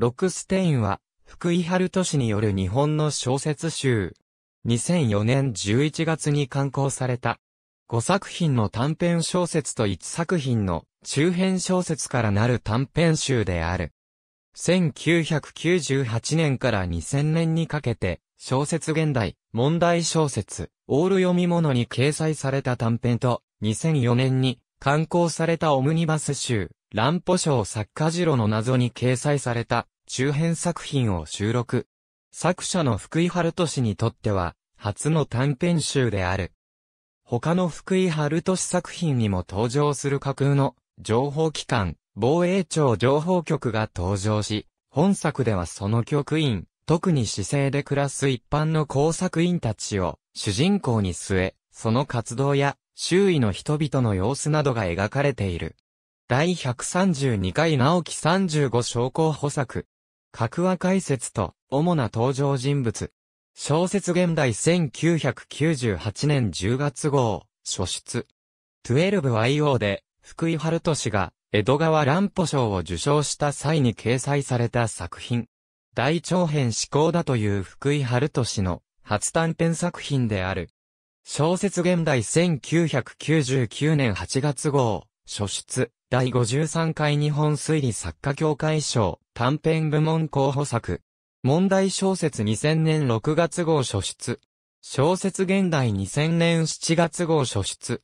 ロックステインは、福井春都市による日本の小説集。2004年11月に刊行された。5作品の短編小説と1作品の中編小説からなる短編集である。1998年から2000年にかけて、小説現代、問題小説、オール読み物に掲載された短編と、2004年に刊行されたオムニバス集、乱歩賞作家次郎の謎に掲載された周辺作品を収録。作者の福井春俊にとっては、初の短編集である。他の福井春俊作品にも登場する架空の情報機関、防衛庁情報局が登場し、本作ではその局員、特に姿勢で暮らす一般の工作員たちを主人公に据え、その活動や周囲の人々の様子などが描かれている。第132回直木35昇降補作。格話解説と主な登場人物。小説現代1998年10月号、初出。12IO で、福井春俊が、江戸川乱歩賞を受賞した際に掲載された作品。大長編志向だという福井春俊の初短編作品である。小説現代1999年8月号、書出、第53回日本推理作家協会賞、短編部門候補作。問題小説2000年6月号書出。小説現代2000年7月号書出。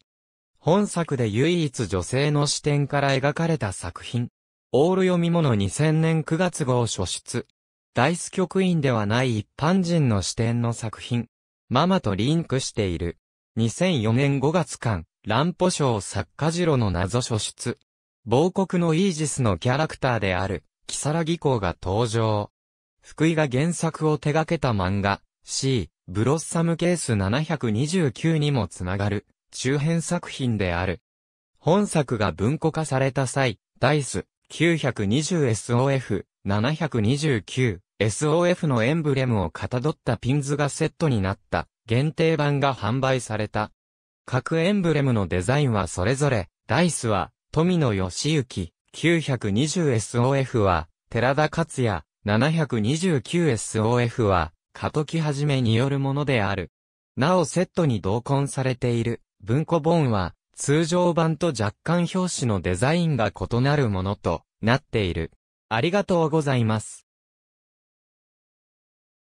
本作で唯一女性の視点から描かれた作品。オール読み物2000年9月号書出。ダイス局員ではない一般人の視点の作品。ママとリンクしている。2004年5月間、乱歩賞作家次郎の謎書出。亡国のイージスのキャラクターである、キサラギ校が登場。福井が原作を手掛けた漫画、C、ブロッサムケース729にもつながる、中編作品である。本作が文庫化された際、ダイス、920SOF、729、SOF のエンブレムをかたどったピンズがセットになった、限定版が販売された。各エンブレムのデザインはそれぞれ、ダイスは、富野義行、920SOF は、寺田克也、729SOF は、加時はじめによるものである。なおセットに同梱されている、文庫本は、通常版と若干表紙のデザインが異なるものとなっている。ありがとうございます。